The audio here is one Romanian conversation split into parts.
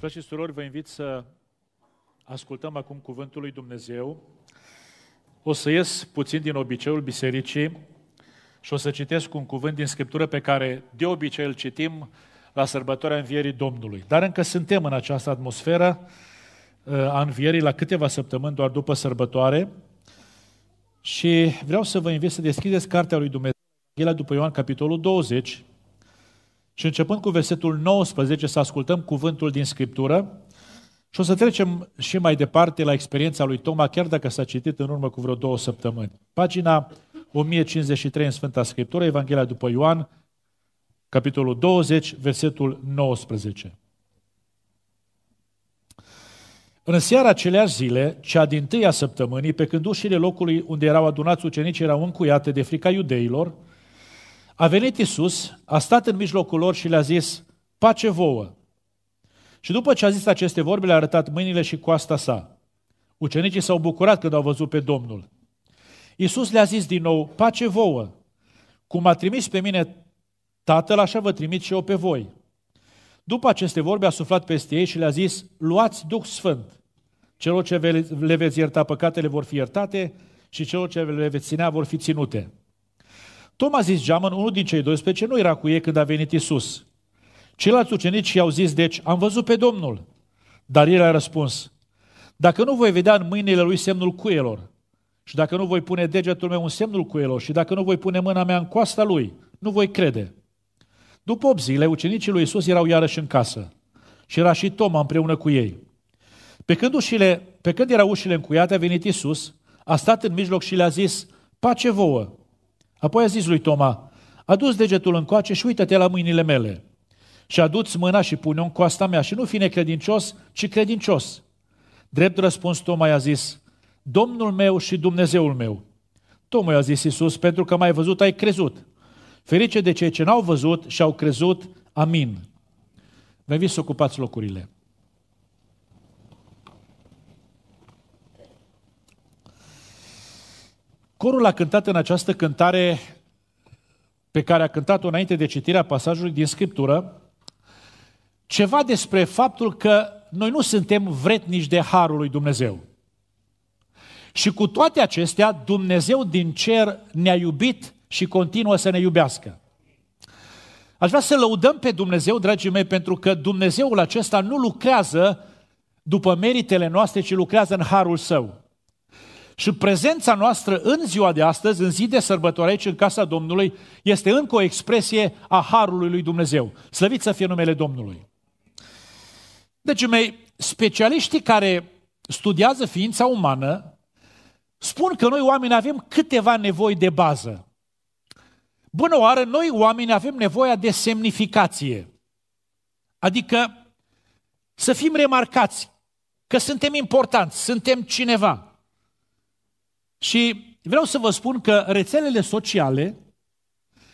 Frați și surori, vă invit să ascultăm acum cuvântul lui Dumnezeu. O să ies puțin din obiceiul bisericii și o să citesc un cuvânt din Scriptură pe care de obicei îl citim la sărbătoarea Învierii Domnului. Dar încă suntem în această atmosferă uh, a Învierii la câteva săptămâni doar după sărbătoare și vreau să vă invit să deschideți Cartea lui Dumnezeu, Evanghelia după Ioan, capitolul 20, și începând cu versetul 19 să ascultăm cuvântul din Scriptură și o să trecem și mai departe la experiența lui Toma, chiar dacă s-a citit în urmă cu vreo două săptămâni. Pagina 1053 în Sfânta Scriptură, Evanghelia după Ioan, capitolul 20, versetul 19. În seara aceleași zile, cea din tâia săptămânii, pe când ușile locului unde erau adunați ucenicii erau încuiate de frica iudeilor, a venit Isus, a stat în mijlocul lor și le-a zis, pace vouă. Și după ce a zis aceste vorbe, le-a arătat mâinile și coasta sa. Ucenicii s-au bucurat când au văzut pe Domnul. Iisus le-a zis din nou, pace vouă, cum a trimis pe mine Tatăl, așa vă trimit și eu pe voi. După aceste vorbe a suflat peste ei și le-a zis, luați Duh Sfânt. Celor ce le veți ierta păcatele vor fi iertate și celor ce le veți ținea vor fi ținute. Toma zis geamăn, unul din cei 12, nu era cu ei când a venit Isus. Ceilalți ucenici i-au zis, deci, am văzut pe Domnul. Dar el a răspuns, dacă nu voi vedea în mâinile lui semnul cuielor, și dacă nu voi pune degetul meu în semnul cuielor, și dacă nu voi pune mâna mea în coasta lui, nu voi crede. După 8 zile, ucenicii lui Isus erau iarăși în casă. Și era și Toma împreună cu ei. Pe când, ușile, pe când erau ușile încuiate, a venit Isus, a stat în mijloc și le-a zis, pace vouă. Apoi a zis lui Toma, adu-ți degetul încoace și uită-te la mâinile mele. Și adu-ți mâna și pune-o în coasta mea și nu fi necredincios, ci credincios. Drept răspuns Toma i-a zis, Domnul meu și Dumnezeul meu. Toma i-a zis Iisus, pentru că m-ai văzut, ai crezut. Ferice de cei ce n-au văzut și au crezut. Amin. Vă să ocupați locurile. Corul a cântat în această cântare pe care a cântat-o înainte de citirea pasajului din Scriptură, ceva despre faptul că noi nu suntem vretnici de harul lui Dumnezeu. Și cu toate acestea, Dumnezeu din cer ne-a iubit și continuă să ne iubească. Aș vrea să lăudăm pe Dumnezeu, dragii mei, pentru că Dumnezeul acesta nu lucrează după meritele noastre, ci lucrează în harul său. Și prezența noastră în ziua de astăzi, în zi de sărbătoare aici, în casa Domnului, este încă o expresie a Harului lui Dumnezeu. Slăvit să fie numele Domnului! Deci, mei, specialiștii care studiază ființa umană spun că noi oameni avem câteva nevoi de bază. Bună oară, noi oameni avem nevoia de semnificație. Adică să fim remarcați că suntem importanți, suntem cineva. Și vreau să vă spun că rețelele sociale,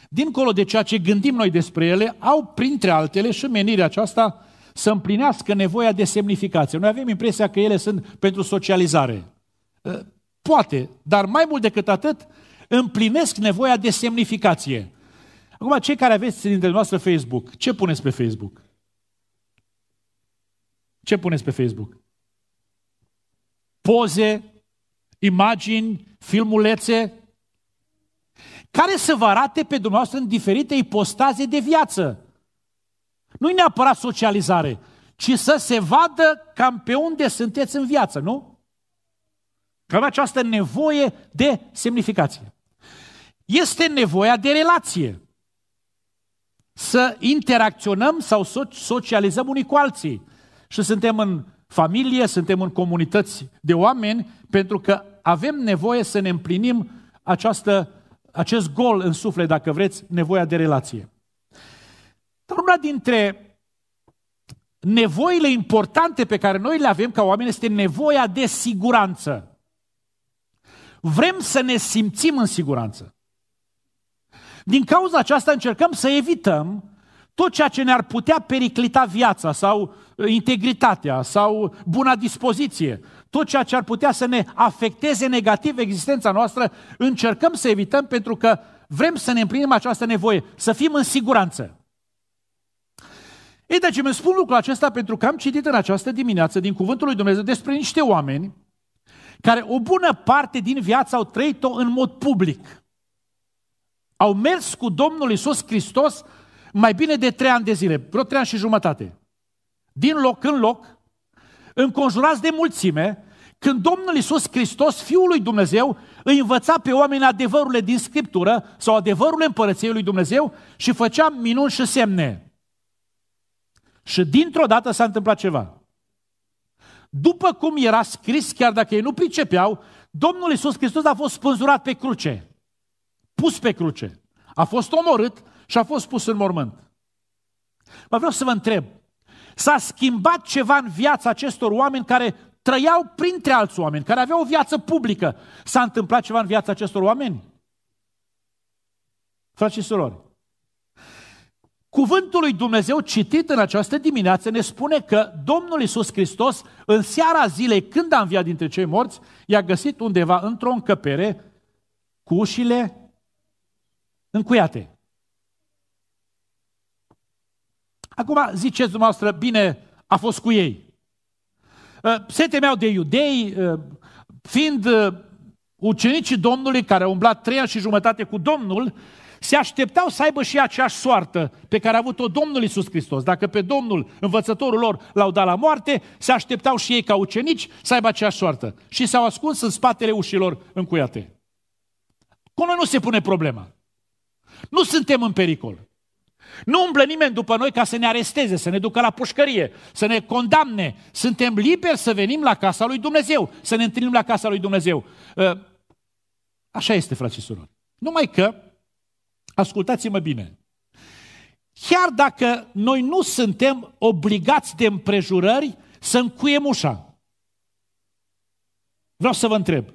dincolo de ceea ce gândim noi despre ele, au printre altele și menirea aceasta să împlinească nevoia de semnificație. Noi avem impresia că ele sunt pentru socializare. Eh, poate, dar mai mult decât atât, împlinesc nevoia de semnificație. Acum, cei care aveți dintre noastră Facebook, ce puneți pe Facebook? Ce puneți pe Facebook? Poze imagini, filmulețe, care să vă arate pe dumneavoastră în diferite ipostaze de viață. Nu-i neapărat socializare, ci să se vadă cam pe unde sunteți în viață, nu? Că avea această nevoie de semnificație. Este nevoia de relație. Să interacționăm sau socializăm unii cu alții. Și suntem în familie, suntem în comunități de oameni, pentru că avem nevoie să ne împlinim această, acest gol în suflet, dacă vreți, nevoia de relație. Dar una dintre nevoile importante pe care noi le avem ca oameni este nevoia de siguranță. Vrem să ne simțim în siguranță. Din cauza aceasta încercăm să evităm tot ceea ce ne-ar putea periclita viața sau integritatea sau buna dispoziție, tot ceea ce ar putea să ne afecteze negativ existența noastră, încercăm să evităm pentru că vrem să ne împlinim această nevoie, să fim în siguranță. Ei, deci îmi spun lucrul acesta pentru că am citit în această dimineață din Cuvântul lui Dumnezeu despre niște oameni care o bună parte din viață au trăit-o în mod public. Au mers cu Domnul Isus Hristos mai bine de trei ani de zile, vreo trei ani și jumătate din loc în loc, înconjurați de mulțime, când Domnul Iisus Hristos, Fiul lui Dumnezeu, îi învăța pe oameni adevărurile din Scriptură sau adevărurile împărăției lui Dumnezeu și făcea minuni și semne. Și dintr-o dată s-a întâmplat ceva. După cum era scris, chiar dacă ei nu pricepeau, Domnul Iisus Hristos a fost spânzurat pe cruce, pus pe cruce, a fost omorât și a fost pus în mormânt. Mă vreau să vă întreb, S-a schimbat ceva în viața acestor oameni care trăiau printre alți oameni, care aveau o viață publică. S-a întâmplat ceva în viața acestor oameni? Frații și surori, Cuvântul lui Dumnezeu citit în această dimineață ne spune că Domnul Isus Hristos, în seara zilei când a înviat dintre cei morți, i-a găsit undeva într-o încăpere cu ușile încuiate. Acum ziceți dumneavoastră, bine, a fost cu ei. Ă, se temeau de iudei, ă, fiind ă, ucenicii Domnului care au umblat trei ani și jumătate cu Domnul, se așteptau să aibă și aceeași soartă pe care a avut-o Domnul Isus Hristos. Dacă pe Domnul, învățătorul lor, l-au dat la moarte, se așteptau și ei ca ucenici să aibă aceeași soartă. Și s-au ascuns în spatele ușilor încuiate. noi nu se pune problema. Nu suntem în pericol. Nu umblă nimeni după noi ca să ne aresteze, să ne ducă la pușcărie, să ne condamne. Suntem liberi să venim la casa lui Dumnezeu, să ne întâlnim la casa lui Dumnezeu. Ă, așa este, frate și surori. Numai că, ascultați-mă bine, chiar dacă noi nu suntem obligați de împrejurări să încuiem ușa. Vreau să vă întreb.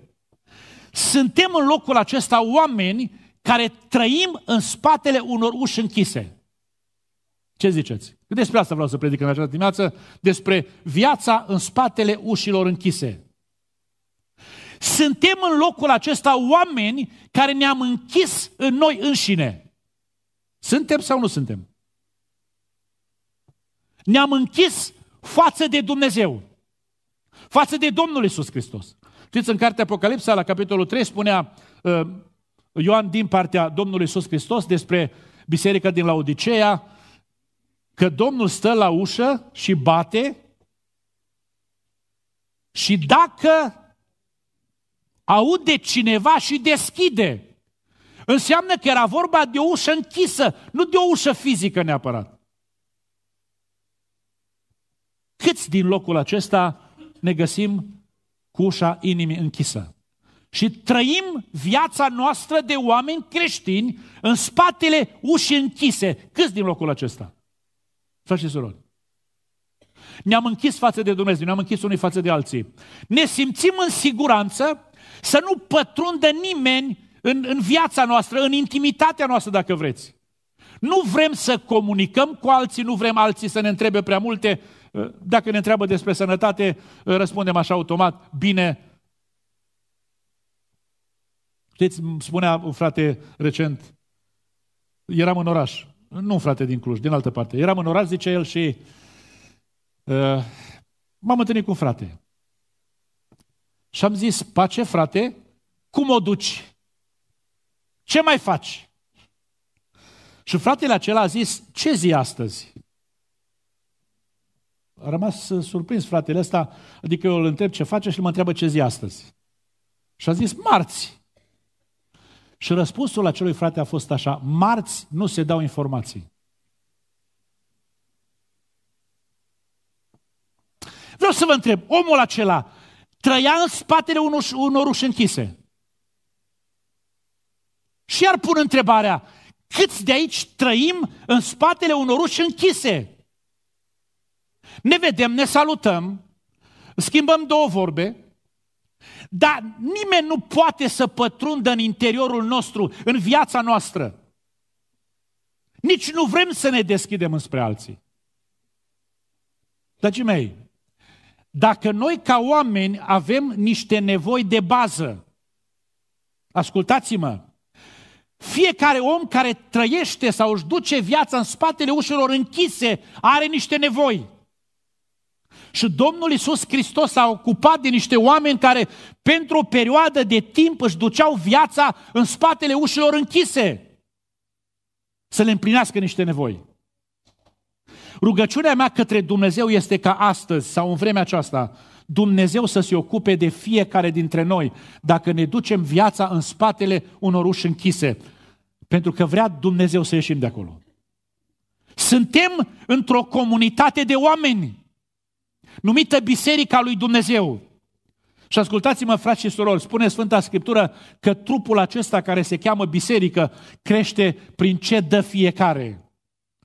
Suntem în locul acesta oameni care trăim în spatele unor uși închise. Ce ziceți? Despre asta vreau să predic în această dimineață, despre viața în spatele ușilor închise. Suntem în locul acesta oameni care ne-am închis în noi înșine. Suntem sau nu suntem? Ne-am închis față de Dumnezeu. Față de Domnul Isus Hristos. Știți, în cartea Apocalipsa, la capitolul 3, spunea uh, Ioan din partea Domnului Isus Hristos despre biserica din Laodicea, că Domnul stă la ușă și bate și dacă aude cineva și deschide, înseamnă că era vorba de o ușă închisă, nu de o ușă fizică neapărat. Câți din locul acesta ne găsim cu ușa inimii închisă? Și trăim viața noastră de oameni creștini în spatele ușii închise. Câți din locul acesta? Frate și surori, ne-am închis față de Dumnezeu, ne-am închis unii față de alții. Ne simțim în siguranță să nu pătrundă nimeni în, în viața noastră, în intimitatea noastră, dacă vreți. Nu vrem să comunicăm cu alții, nu vrem alții să ne întrebe prea multe. Eh, dacă ne întreabă despre sănătate, eh, răspundem așa automat, bine. Știți, spunea un frate recent, eram în oraș nu, frate, din Cluj, din altă parte. Eram în oraș, zice el, și uh, m-am întâlnit cu frate. Și am zis, pace, frate, cum o duci? Ce mai faci? Și fratele acela a zis, ce zi astăzi? A rămas uh, surprins fratele ăsta, adică eu îl întreb ce face și mă întreabă ce zi astăzi. Și a zis, marți. Și răspunsul acelui frate a fost așa, marți nu se dau informații. Vreau să vă întreb, omul acela trăia în spatele unor, unor uși închise. Și iar pun întrebarea, câți de aici trăim în spatele unor uși închise? Ne vedem, ne salutăm, schimbăm două vorbe, dar nimeni nu poate să pătrundă în interiorul nostru, în viața noastră. Nici nu vrem să ne deschidem înspre alții. Dragii mei, dacă noi ca oameni avem niște nevoi de bază, ascultați-mă, fiecare om care trăiește sau își duce viața în spatele ușilor închise are niște nevoi. Și Domnul Iisus Hristos a ocupat de niște oameni care pentru o perioadă de timp își duceau viața în spatele ușilor închise să le împlinească niște nevoi. Rugăciunea mea către Dumnezeu este ca astăzi sau în vremea aceasta Dumnezeu să se ocupe de fiecare dintre noi dacă ne ducem viața în spatele unor uși închise. Pentru că vrea Dumnezeu să ieșim de acolo. Suntem într-o comunitate de oameni numită Biserica lui Dumnezeu. Și ascultați-mă, frați și surori, spune Sfânta Scriptură că trupul acesta care se cheamă biserică crește prin ce dă fiecare.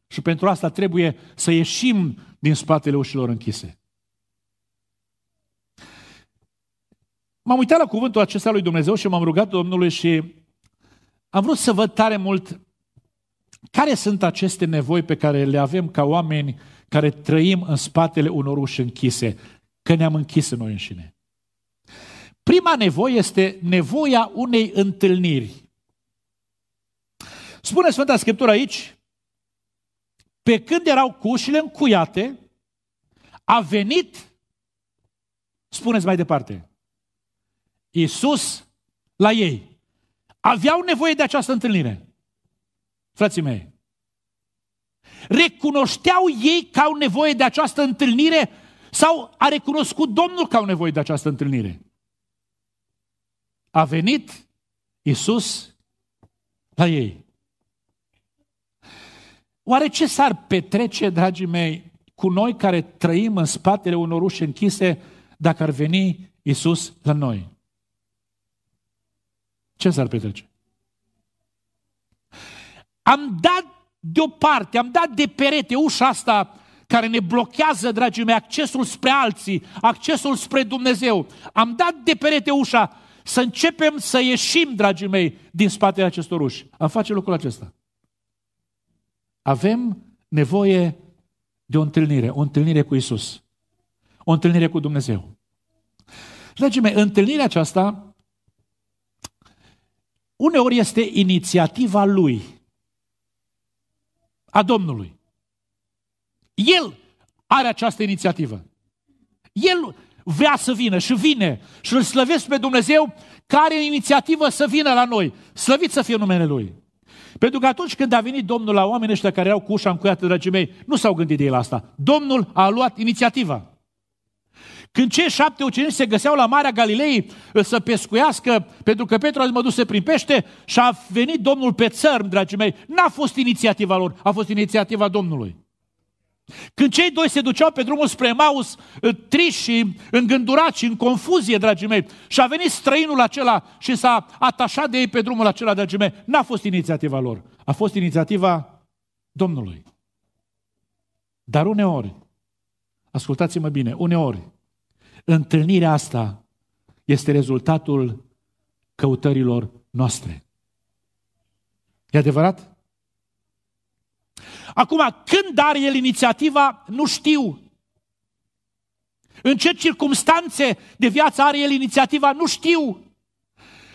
Și pentru asta trebuie să ieșim din spatele ușilor închise. M-am uitat la cuvântul acesta lui Dumnezeu și m-am rugat Domnului și am vrut să văd tare mult care sunt aceste nevoi pe care le avem ca oameni care trăim în spatele unor uși închise, că ne-am închis în noi înșine. Prima nevoie este nevoia unei întâlniri. Spune Sfânta Scriptură aici, pe când erau cu ușile încuiate, a venit, spuneți mai departe, Iisus la ei. Aveau nevoie de această întâlnire. Frații mei, Recunoșteau ei că au nevoie de această întâlnire sau a recunoscut Domnul că au nevoie de această întâlnire? A venit Isus la ei. Oare ce s-ar petrece, dragii mei, cu noi care trăim în spatele unor uși închise dacă ar veni Isus la noi? Ce s-ar petrece? Am dat deoparte, am dat de perete ușa asta care ne blochează, dragii mei, accesul spre alții, accesul spre Dumnezeu. Am dat de perete ușa să începem să ieșim, dragii mei, din spatele acestor uși. Am face lucrul acesta. Avem nevoie de o întâlnire, o întâlnire cu Isus, o întâlnire cu Dumnezeu. Dragii mei, întâlnirea aceasta uneori este inițiativa Lui – a Domnului. El are această inițiativă. El vrea să vină și vine și îl slăvesc pe Dumnezeu care inițiativă să vină la noi. Slăvit să fie numele Lui. Pentru că atunci când a venit Domnul la oamenii ăștia care erau cu ușa încuiată, dragii mei, nu s-au gândit ei la asta. Domnul a luat inițiativa. Când cei șapte ucenici se găseau la Marea Galilei uh, să pescuiască, pentru că Petru a mă duse prin pește și a venit Domnul pe țărm, dragii mei, n-a fost inițiativa lor, a fost inițiativa Domnului. Când cei doi se duceau pe drumul spre Maus, uh, triși și îngândurați în confuzie, dragii mei, și a venit străinul acela și s-a atașat de ei pe drumul acela, dragii mei, n-a fost inițiativa lor, a fost inițiativa Domnului. Dar uneori, ascultați-mă bine, uneori, Întâlnirea asta este rezultatul căutărilor noastre. E adevărat? Acum, când are el inițiativa, nu știu. În ce circumstanțe de viață are el inițiativa, nu știu.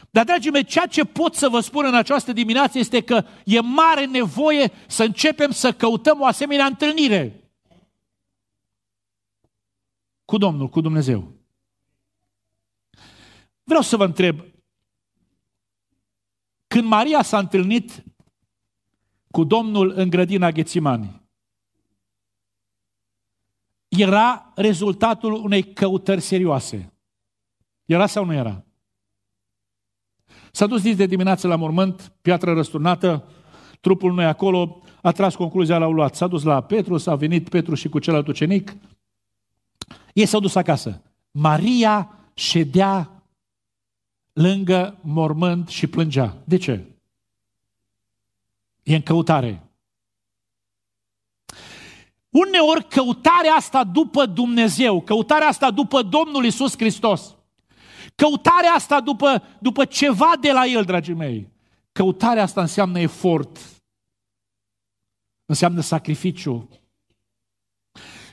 Dar, dragii mei, ceea ce pot să vă spun în această dimineață este că e mare nevoie să începem să căutăm o asemenea întâlnire cu Domnul, cu Dumnezeu. Vreau să vă întreb, când Maria s-a întâlnit cu Domnul în grădina Ghețimani, era rezultatul unei căutări serioase. Era sau nu era? S-a dus zi de dimineață la mormânt, piatră răsturnată, trupul nu acolo, a tras concluzia, l-au luat. S-a dus la Petru, s-a venit Petru și cu celălalt ucenic, ei s-au dus acasă. Maria ședea lângă mormânt și plângea. De ce? E în căutare. Uneori căutarea asta după Dumnezeu, căutarea asta după Domnul Isus Hristos, căutarea asta după, după ceva de la El, dragii mei, căutarea asta înseamnă efort, înseamnă sacrificiu,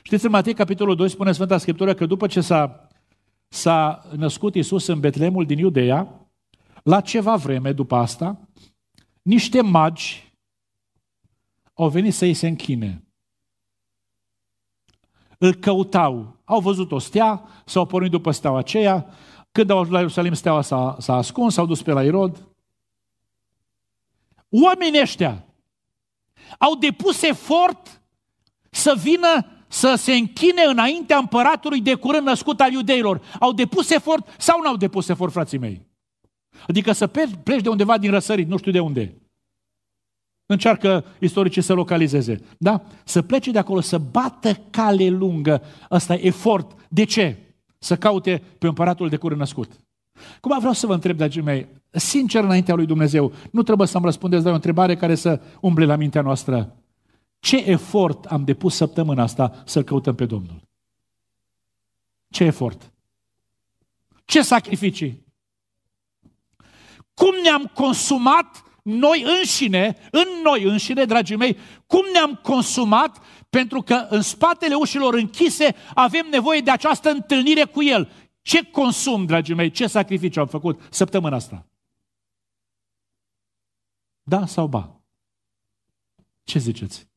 Știți, în Matei, capitolul 2, spune Sfânta Scriptură că după ce s-a, s-a născut Isus în Betlemul din Iudeea, la ceva vreme după asta, niște magi au venit să-i se închine. Îl căutau. Au văzut o stea, s-au pornit după steaua aceea. Când au ajuns la Ierusalim, steaua s-a, s-a ascuns, s-au dus pe la Irod. Oamenii ăștia au depus efort să vină să se închine înaintea împăratului de curând născut al iudeilor. Au depus efort sau n-au depus efort, frații mei? Adică să pleci de undeva din răsărit, nu știu de unde. Încearcă istoricii să localizeze. Da? Să plece de acolo, să bată cale lungă. Asta e efort. De ce? Să caute pe împăratul de curând născut. Cum vreau să vă întreb, dragii mei, sincer înaintea lui Dumnezeu, nu trebuie să-mi răspundeți la o întrebare care să umble la mintea noastră. Ce efort am depus săptămâna asta să-L căutăm pe Domnul? Ce efort? Ce sacrificii? Cum ne-am consumat noi înșine, în noi înșine, dragii mei, cum ne-am consumat pentru că în spatele ușilor închise avem nevoie de această întâlnire cu El. Ce consum, dragii mei, ce sacrificiu am făcut săptămâna asta? Da sau ba? Ce ziceți?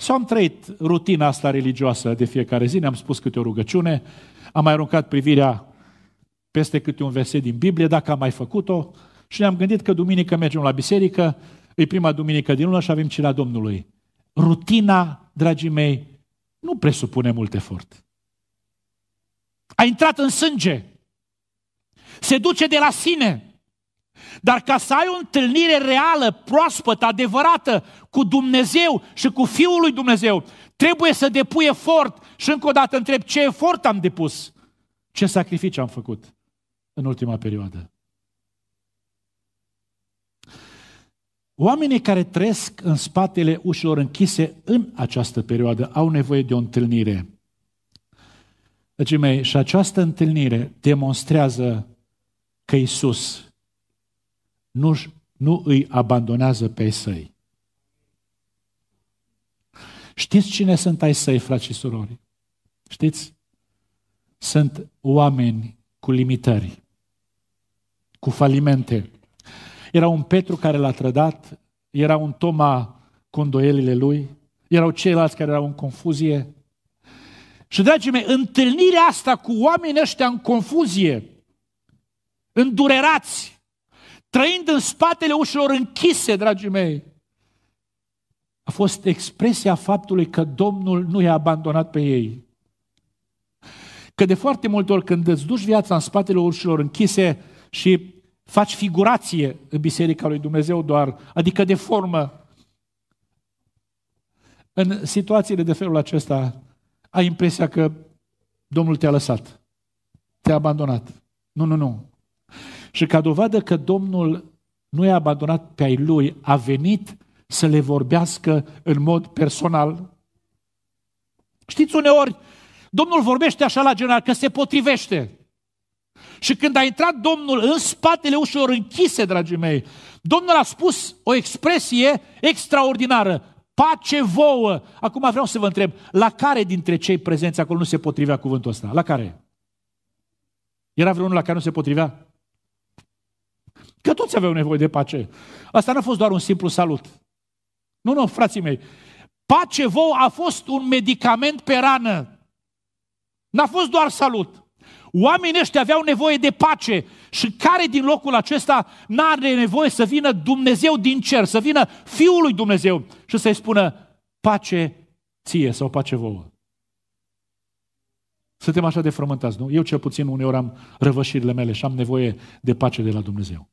Și am trăit rutina asta religioasă de fiecare zi, ne-am spus câte o rugăciune, am mai aruncat privirea peste câte un verset din Biblie, dacă am mai făcut-o, și ne-am gândit că duminică mergem la biserică, e prima duminică din lună și avem cina Domnului. Rutina, dragii mei, nu presupune mult efort. A intrat în sânge. Se duce de la sine. Dar ca să ai o întâlnire reală, proaspătă, adevărată cu Dumnezeu și cu Fiul lui Dumnezeu, trebuie să depui efort și încă o dată întreb ce efort am depus, ce sacrificii am făcut în ultima perioadă. Oamenii care trăiesc în spatele ușilor închise în această perioadă au nevoie de o întâlnire. Dragii mei, și această întâlnire demonstrează că Isus nu, nu îi abandonează pe săi. Știți cine sunt ai săi, frați și surori? Știți? Sunt oameni cu limitări, cu falimente. Era un Petru care l-a trădat, era un Toma cu îndoielile lui, erau ceilalți care erau în confuzie. Și, dragii mei, întâlnirea asta cu oamenii ăștia în confuzie, îndurerați, trăind în spatele ușilor închise, dragii mei, a fost expresia faptului că Domnul nu i-a abandonat pe ei. Că de foarte multe ori când îți duci viața în spatele ușilor închise și faci figurație în Biserica lui Dumnezeu doar, adică de formă, în situațiile de felul acesta ai impresia că Domnul te-a lăsat, te-a abandonat. Nu, nu, nu. Și ca dovadă că Domnul nu i-a abandonat pe ai lui, a venit să le vorbească în mod personal. Știți, uneori, Domnul vorbește așa la general, că se potrivește. Și când a intrat Domnul în spatele ușilor închise, dragii mei, Domnul a spus o expresie extraordinară, pace vouă. Acum vreau să vă întreb, la care dintre cei prezenți acolo nu se potrivea cuvântul ăsta? La care? Era vreunul la care nu se potrivea? Că toți aveau nevoie de pace. Asta n-a fost doar un simplu salut. Nu, nu, frații mei. Pace vouă a fost un medicament pe rană. N-a fost doar salut. Oamenii ăștia aveau nevoie de pace și care din locul acesta n-are nevoie să vină Dumnezeu din cer, să vină Fiul lui Dumnezeu și să-i spună pace ție sau pace vouă. Suntem așa de frământați, nu? Eu cel puțin uneori am răvășirile mele și am nevoie de pace de la Dumnezeu.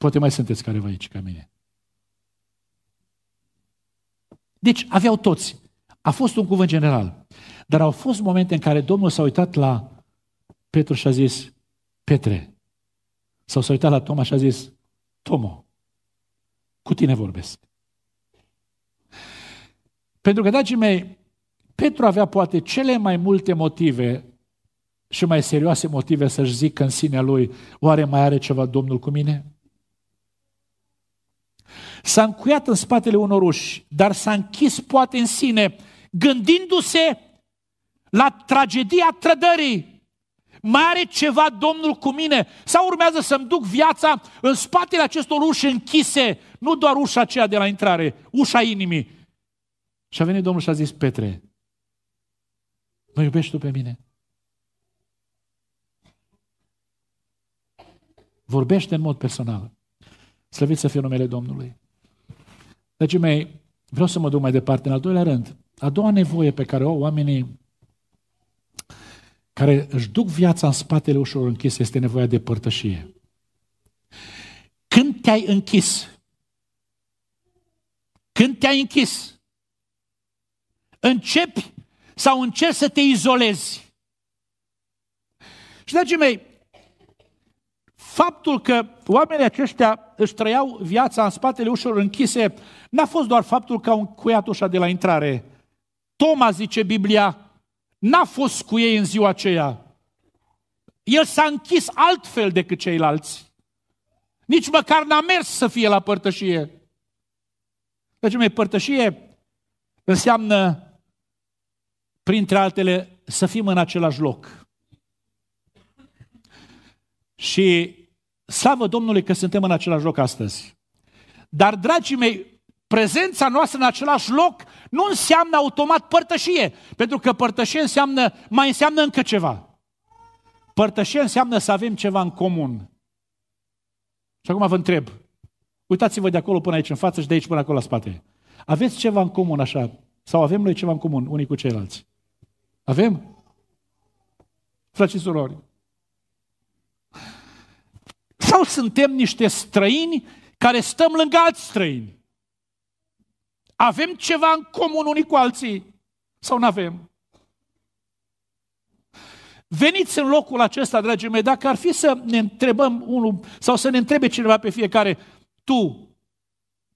Poate mai sunteți careva aici ca mine. Deci aveau toți. A fost un cuvânt general. Dar au fost momente în care Domnul s-a uitat la Petru și a zis, Petre. Sau s-a uitat la Toma și a zis, Tomo, cu tine vorbesc. Pentru că, dragii mei, Petru avea poate cele mai multe motive și mai serioase motive să-și zică în sinea lui, oare mai are ceva Domnul cu mine? S-a încuiat în spatele unor uși, dar s-a închis poate în sine, gândindu-se la tragedia trădării. Mai are ceva Domnul cu mine? Sau urmează să-mi duc viața în spatele acestor uși închise, nu doar ușa aceea de la intrare, ușa inimii. Și a venit Domnul și a zis, Petre, mă iubești tu pe mine? Vorbește în mod personal. Slăviți să fie numele Domnului. Dragii mei, vreau să mă duc mai departe. În al doilea rând, a doua nevoie pe care o au oamenii care își duc viața în spatele ușor închis este nevoia de părtășie. Când te-ai închis, când te-ai închis, începi sau încerci să te izolezi. Și, dragii mei, Faptul că oamenii aceștia își trăiau viața în spatele ușor închise, n-a fost doar faptul că au încuiat ușa de la intrare. Toma, zice Biblia, n-a fost cu ei în ziua aceea. El s-a închis altfel decât ceilalți. Nici măcar n-a mers să fie la părtășie. Deci, mei, părtășie înseamnă, printre altele, să fim în același loc. Și Slavă Domnului că suntem în același loc astăzi. Dar, dragii mei, prezența noastră în același loc nu înseamnă automat părtășie, pentru că părtășie înseamnă, mai înseamnă încă ceva. Părtășie înseamnă să avem ceva în comun. Și acum vă întreb, uitați-vă de acolo până aici în față și de aici până acolo la spate. Aveți ceva în comun așa? Sau avem noi ceva în comun unii cu ceilalți? Avem? Frați și surori, sau suntem niște străini care stăm lângă alți străini? Avem ceva în comun unii cu alții sau nu avem? Veniți în locul acesta, dragii mei, dacă ar fi să ne întrebăm unul sau să ne întrebe cineva pe fiecare, tu,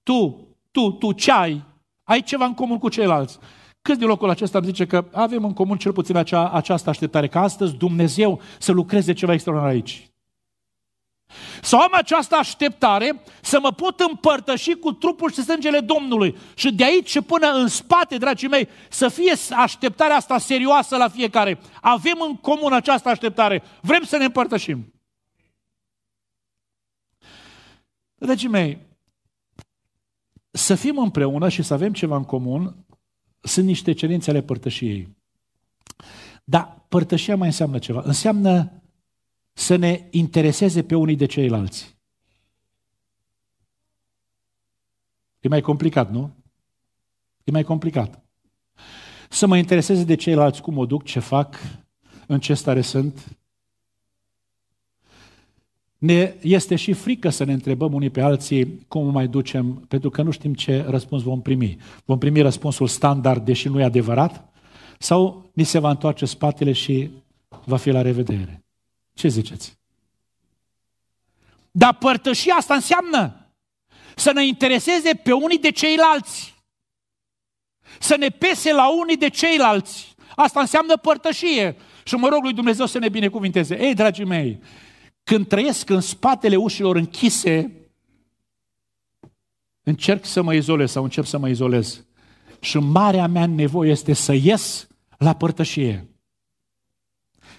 tu, tu, tu, ce ai? Ai ceva în comun cu ceilalți. Cât din locul acesta îmi zice că avem în comun cel puțin acea, această așteptare, ca astăzi Dumnezeu să lucreze ceva extraordinar aici. Să am această așteptare să mă pot împărtăși cu trupul și sângele Domnului. Și de aici și până în spate, dragii mei, să fie așteptarea asta serioasă la fiecare. Avem în comun această așteptare. Vrem să ne împărtășim. Dragii mei, să fim împreună și să avem ceva în comun sunt niște cerințe ale părtășiei. Dar părtășia mai înseamnă ceva. Înseamnă să ne intereseze pe unii de ceilalți. E mai complicat, nu? E mai complicat. Să mă intereseze de ceilalți, cum o duc, ce fac, în ce stare sunt. Ne este și frică să ne întrebăm unii pe alții cum o mai ducem, pentru că nu știm ce răspuns vom primi. Vom primi răspunsul standard, deși nu e adevărat, sau ni se va întoarce spatele și va fi la revedere. Ce ziceți? Dar părtășia asta înseamnă să ne intereseze pe unii de ceilalți. Să ne pese la unii de ceilalți. Asta înseamnă părtășie. Și mă rog lui Dumnezeu să ne binecuvinteze. Ei, dragii mei, când trăiesc în spatele ușilor închise, încerc să mă izolez sau încep să mă izolez. Și marea mea nevoie este să ies la părtășie.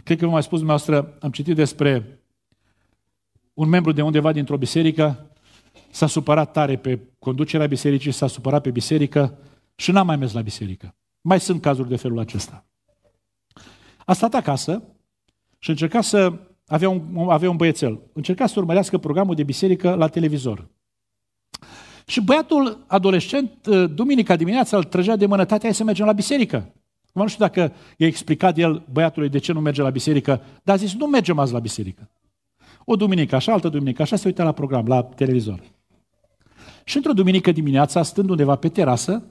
Cred că v-am mai spus dumneavoastră, am citit despre un membru de undeva dintr-o biserică, s-a supărat tare pe conducerea bisericii, s-a supărat pe biserică și n-a mai mers la biserică. Mai sunt cazuri de felul acesta. A stat acasă și încerca să... Avea un, avea un băiețel. Încerca să urmărească programul de biserică la televizor. Și băiatul adolescent, duminica dimineața, îl trăgea de mânătate, hai să mergem la biserică. Acum nu știu dacă i-a explicat el băiatului de ce nu merge la biserică, dar a zis, nu mergem azi la biserică. O duminică așa, altă duminică așa, se uita la program, la televizor. Și într-o duminică dimineața, stând undeva pe terasă,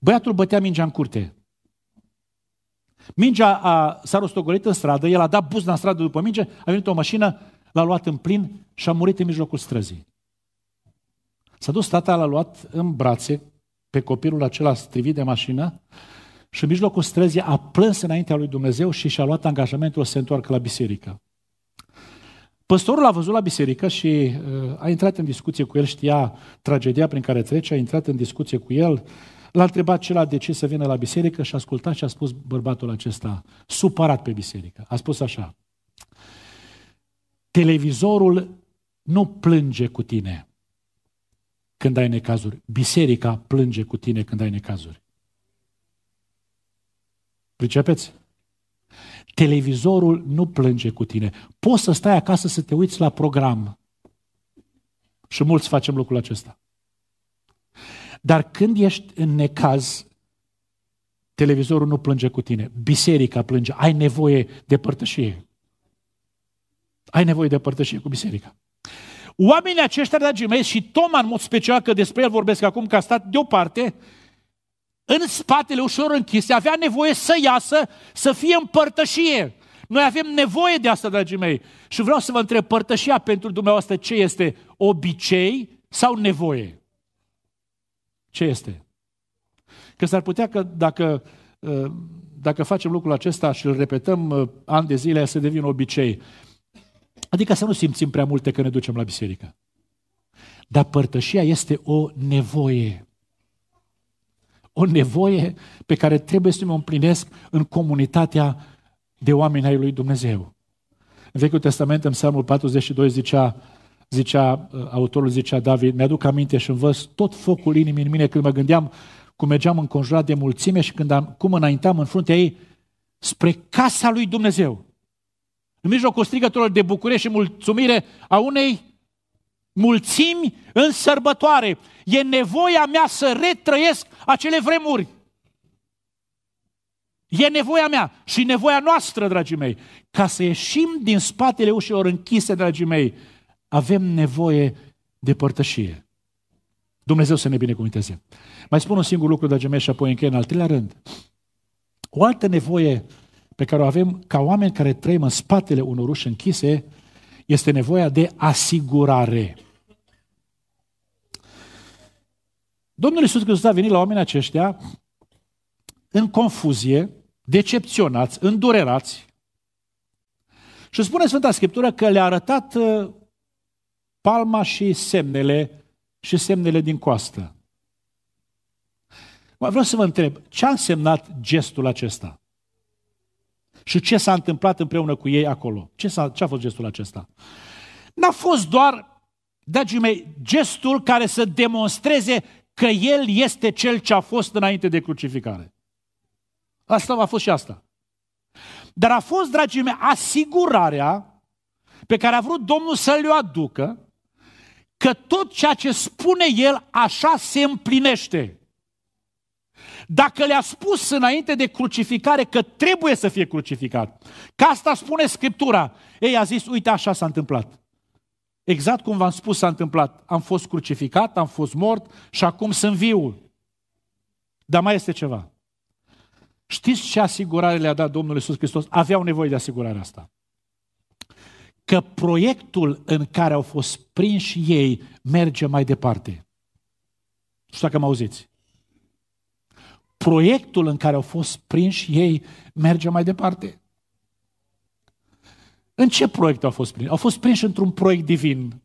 băiatul bătea mingea în curte. Mingea a, s-a rostogolit în stradă, el a dat buzna în stradă după minge, a venit o mașină, l-a luat în plin și a murit în mijlocul străzii. S-a dus tata, l-a luat în brațe pe copilul acela strivit de mașină și în mijlocul străzii a plâns înaintea lui Dumnezeu și și-a luat angajamentul să se întoarcă la biserică. Păstorul a văzut la biserică și uh, a intrat în discuție cu el, știa tragedia prin care trece, a intrat în discuție cu el, l-a întrebat l de ce să vină la biserică și a ascultat ce a spus bărbatul acesta, supărat pe biserică. A spus așa, televizorul nu plânge cu tine când ai necazuri, biserica plânge cu tine când ai necazuri. Pricepeți? Televizorul nu plânge cu tine. Poți să stai acasă să te uiți la program. Și mulți facem lucrul acesta. Dar când ești în necaz, televizorul nu plânge cu tine, biserica plânge, ai nevoie de părtășie. Ai nevoie de părtășie cu biserica. Oamenii aceștia, dragii mei, și Toma în mod special, că despre el vorbesc acum, că a stat deoparte, în spatele ușor închise, avea nevoie să iasă, să fie în părtășie. Noi avem nevoie de asta, dragii mei. Și vreau să vă întreb, părtășia pentru dumneavoastră ce este? Obicei sau nevoie? Ce este? Că s-ar putea că dacă, uh, dacă facem lucrul acesta și îl repetăm uh, ani de zile, să devină obicei. Adică să nu simțim prea multe că ne ducem la biserică. Dar părtășia este o nevoie o nevoie pe care trebuie să o împlinesc în comunitatea de oameni ai lui Dumnezeu. În Vechiul Testament, în Psalmul 42, zicea, zicea, uh, autorul zicea David, mi-aduc aminte și învăț tot focul inimii în mine când mă gândeam cum mergeam înconjurat de mulțime și când am, cum înaintam în fruntea ei spre casa lui Dumnezeu. În mijlocul strigătorilor de bucurie și mulțumire a unei mulțimi în sărbătoare. E nevoia mea să retrăiesc acele vremuri. E nevoia mea și nevoia noastră, dragii mei, ca să ieșim din spatele ușilor închise, dragii mei, avem nevoie de părtășie. Dumnezeu să ne binecuvinteze. Mai spun un singur lucru, dragii mei, și apoi încheie în al treilea rând. O altă nevoie pe care o avem ca oameni care trăim în spatele unor uși închise este nevoia de asigurare. Domnul Iisus Hristos a venit la oamenii aceștia în confuzie, decepționați, îndurerați. Și spune Sfânta Scriptură că le-a arătat uh, palma și semnele și semnele din coastă. Vreau să vă întreb, ce a însemnat gestul acesta? Și ce s-a întâmplat împreună cu ei acolo? Ce, a ce a fost gestul acesta? N-a fost doar, dragii mei, gestul care să demonstreze că El este Cel ce a fost înainte de crucificare. Asta a fost și asta. Dar a fost, dragii mei, asigurarea pe care a vrut Domnul să le-o aducă că tot ceea ce spune El așa se împlinește. Dacă le-a spus înainte de crucificare că trebuie să fie crucificat, că asta spune Scriptura, ei a zis, uite așa s-a întâmplat. Exact cum v-am spus s-a întâmplat. Am fost crucificat, am fost mort și acum sunt viu. Dar mai este ceva. Știți ce asigurare le-a dat Domnul Iisus Hristos? Aveau nevoie de asigurarea asta. Că proiectul în care au fost prinși ei merge mai departe. Nu știu dacă mă auziți. Proiectul în care au fost prinși ei merge mai departe. În ce proiect au fost prinși? Au fost prinși într-un proiect divin.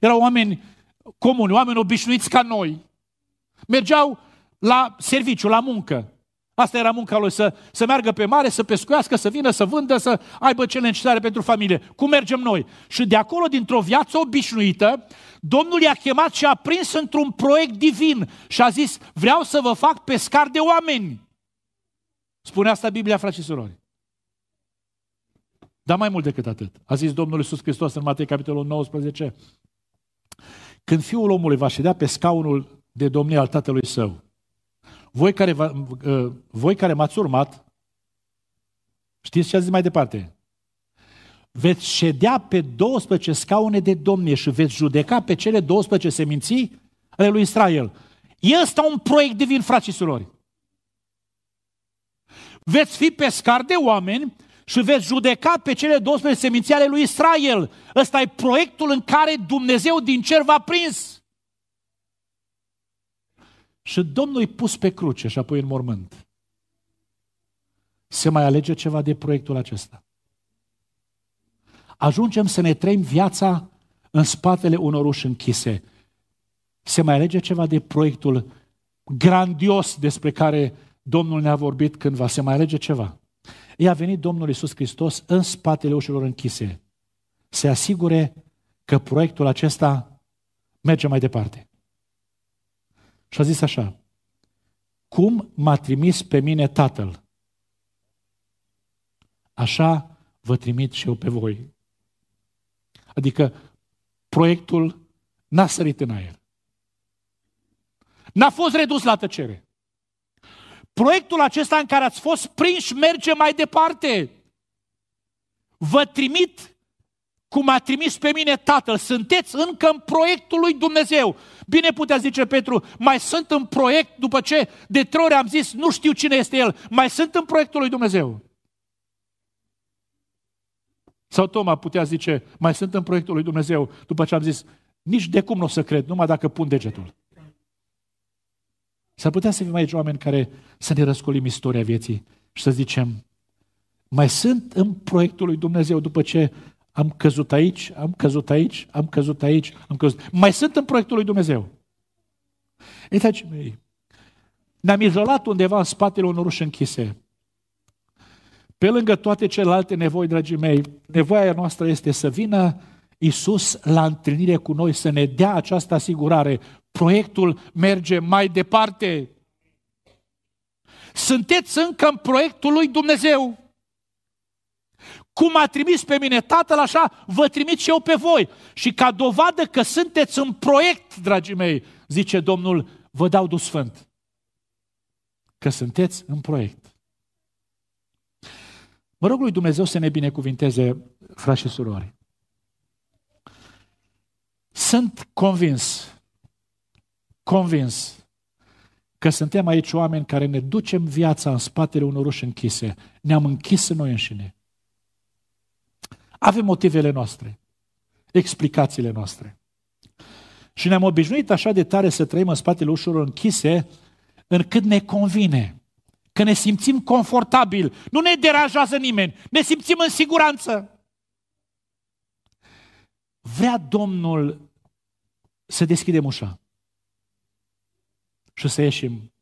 Erau oameni comuni, oameni obișnuiți ca noi. Mergeau la serviciu, la muncă. Asta era munca lui, să, să meargă pe mare, să pescuiască, să vină, să vândă, să aibă cele necesare pentru familie. Cum mergem noi? Și de acolo, dintr-o viață obișnuită, Domnul i-a chemat și a prins într-un proiect divin și a zis, vreau să vă fac pescar de oameni. Spune asta Biblia, frate și surori. Dar mai mult decât atât. A zis Domnul Iisus Hristos în Matei capitolul 19, când fiul omului va ședea pe scaunul de domnie al tatălui său, voi care, va, ă, voi care m-ați urmat, știți ce a zis mai departe? Veți ședea pe 12 scaune de domnie și veți judeca pe cele 12 seminții ale lui Israel. E ăsta un proiect divin, frații și surori. Veți fi pescar de oameni și veți judeca pe cele 12 seminții ale lui Israel. Ăsta e proiectul în care Dumnezeu din cer v-a prins. Și Domnul i pus pe cruce și apoi în mormânt. Se mai alege ceva de proiectul acesta. Ajungem să ne trăim viața în spatele unor uși închise. Se mai alege ceva de proiectul grandios despre care Domnul ne-a vorbit cândva. Se mai alege ceva i-a venit Domnul Isus Hristos în spatele ușilor închise. Se asigure că proiectul acesta merge mai departe. Și a zis așa, cum m-a trimis pe mine Tatăl, așa vă trimit și eu pe voi. Adică proiectul n-a sărit în aer. N-a fost redus la tăcere. Proiectul acesta în care ați fost prinși merge mai departe. Vă trimit cum a trimis pe mine Tatăl. Sunteți încă în proiectul lui Dumnezeu. Bine putea zice Petru, mai sunt în proiect după ce de trei ori am zis nu știu cine este el, mai sunt în proiectul lui Dumnezeu. Sau Toma putea zice, mai sunt în proiectul lui Dumnezeu, după ce am zis, nici de cum nu o să cred, numai dacă pun degetul. S-ar putea să fim aici oameni care să ne răscolim istoria vieții și să zicem, mai sunt în proiectul lui Dumnezeu după ce am căzut aici, am căzut aici, am căzut aici, am căzut. Mai sunt în proiectul lui Dumnezeu. Ei, dragii mei, ne-am izolat undeva în spatele unor uși închise. Pe lângă toate celelalte nevoi, dragii mei, nevoia noastră este să vină Isus la întâlnire cu noi, să ne dea această asigurare proiectul merge mai departe. Sunteți încă în proiectul lui Dumnezeu. Cum a trimis pe mine Tatăl, așa vă trimit și eu pe voi. Și ca dovadă că sunteți în proiect, dragii mei, zice Domnul, vă dau dus Sfânt. Că sunteți în proiect. Mă rog lui Dumnezeu să ne binecuvinteze, frați și surori. Sunt convins convins că suntem aici oameni care ne ducem viața în spatele unor uși închise. Ne-am închis în noi înșine. Avem motivele noastre, explicațiile noastre. Și ne-am obișnuit așa de tare să trăim în spatele ușilor închise, încât ne convine, că ne simțim confortabil, nu ne deranjează nimeni, ne simțim în siguranță. Vrea Domnul să deschidem ușa și să ieșim.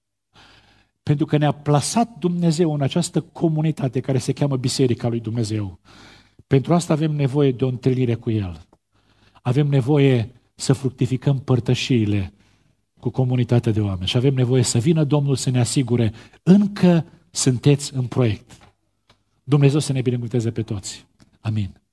Pentru că ne-a plasat Dumnezeu în această comunitate care se cheamă Biserica lui Dumnezeu. Pentru asta avem nevoie de o întâlnire cu El. Avem nevoie să fructificăm părtășiile cu comunitatea de oameni și avem nevoie să vină Domnul să ne asigure încă sunteți în proiect. Dumnezeu să ne binecuvânteze pe toți. Amin.